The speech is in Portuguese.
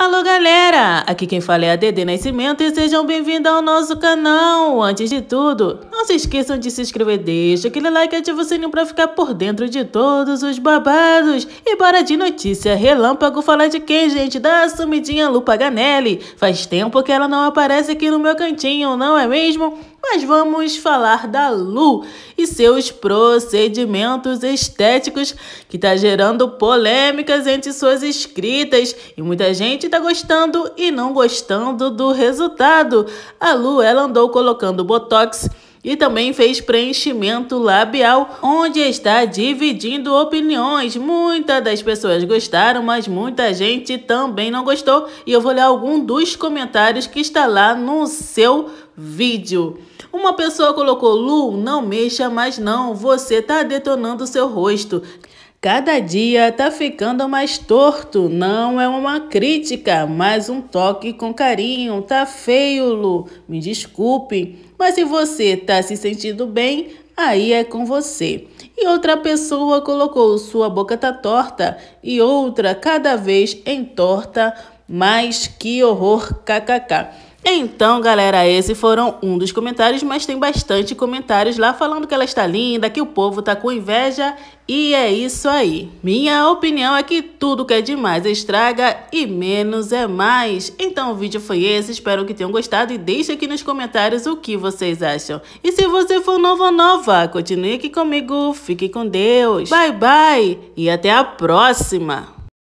Alô galera, aqui quem fala é a Dede Nascimento e sejam bem-vindos ao nosso canal. Antes de tudo, não se esqueçam de se inscrever, deixa aquele like e ativa o sininho para ficar por dentro de todos os babados. E bora de notícia, relâmpago falar de quem, gente? Da sumidinha Lu Paganelli. Faz tempo que ela não aparece aqui no meu cantinho, não é mesmo? mas vamos falar da Lu e seus procedimentos estéticos que está gerando polêmicas entre suas escritas e muita gente está gostando e não gostando do resultado. A Lu ela andou colocando botox e também fez preenchimento labial, onde está dividindo opiniões. Muitas das pessoas gostaram, mas muita gente também não gostou. E eu vou ler algum dos comentários que está lá no seu vídeo. Uma pessoa colocou: Lu, não mexa mais não, você tá detonando seu rosto. Cada dia tá ficando mais torto. Não é uma crítica, mas um toque com carinho. Tá feio, Lu. Me desculpe, mas se você tá se sentindo bem, aí é com você. E outra pessoa colocou: sua boca tá torta. E outra, cada vez entorta. Mas que horror, kkk. Então, galera, esse foram um dos comentários, mas tem bastante comentários lá falando que ela está linda, que o povo tá com inveja e é isso aí. Minha opinião é que tudo que é demais estraga e menos é mais. Então o vídeo foi esse, espero que tenham gostado e deixe aqui nos comentários o que vocês acham. E se você for novo ou nova, continue aqui comigo, fique com Deus. Bye bye e até a próxima.